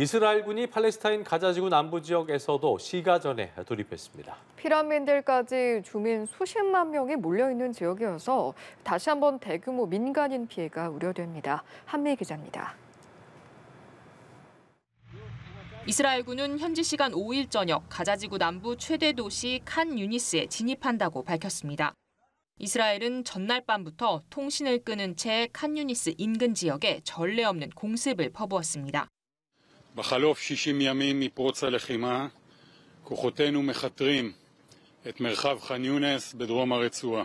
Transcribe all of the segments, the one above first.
이스라엘군이 팔레스타인 가자지구 남부 지역에서도 시가전에 돌입했습니다. 피라민들까지 주민 수십만 명이 몰려있는 지역이어서 다시 한번 대규모 민간인 피해가 우려됩니다. 한미 기자입니다. 이스라엘군은 현지 시간 5일 저녁 가자지구 남부 최대 도시 칸 유니스에 진입한다고 밝혔습니다. 이스라엘은 전날 밤부터 통신을 끄는 채칸 유니스 인근 지역에 전례 없는 공습을 퍼부었습니다. בחלוף 60 ימים מפרוץ הלחימה, כוחותינו מכתרים את מרחב ח'אן יונס בדרום הרצועה.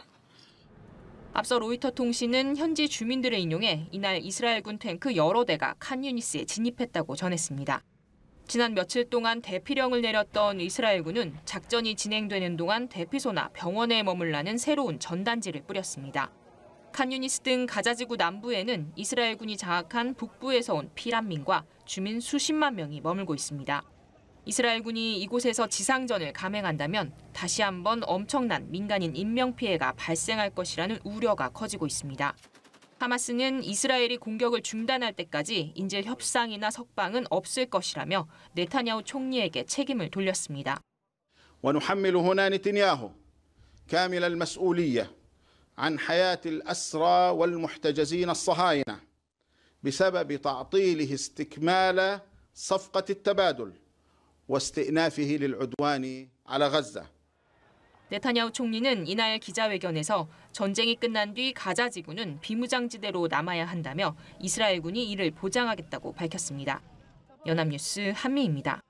앞서 로이터 통신은 현지 주민들을 인용해 이날 이스라엘군 탱크 여러 대가 칸유니스에 진입했다고 전했습니다. 지난 며칠 동안 대피령을 내렸던 이스라엘군은 작전이 진행되는 동안 대피소나 병원에 머물라는 새로운 전단지를 뿌렸습니다. 칸유니스 등 가자지구 남부에는 이스라엘군이 장악한 북부에서 온 피란민과 주민 수십만 명이 머물고 있습니다. 이스라엘군이 이곳에서 지상전을 감행한다면 다시 한번 엄청난 민간인 인명피해가 발생할 것이라는 우려가 커지고 있습니다. 하마스는 이스라엘이 공격을 중단할 때까지 인질 협상이나 석방은 없을 것이라며 네타냐후 총리에게 책임을 돌렸습니다. عن حياة الأسرى والمحتجزين الصهاينة بسبب تعطيله استكمال صفقة التبادل واستئنافه للعدوان على غزة. 네타냐후 총리는 이날 기자회견에서 전쟁이 끝난 뒤 가자 지구는 비무장지대로 남아야 한다며 이스라엘군이 이를 보장하겠다고 밝혔습니다. 연합뉴스 한미입니다.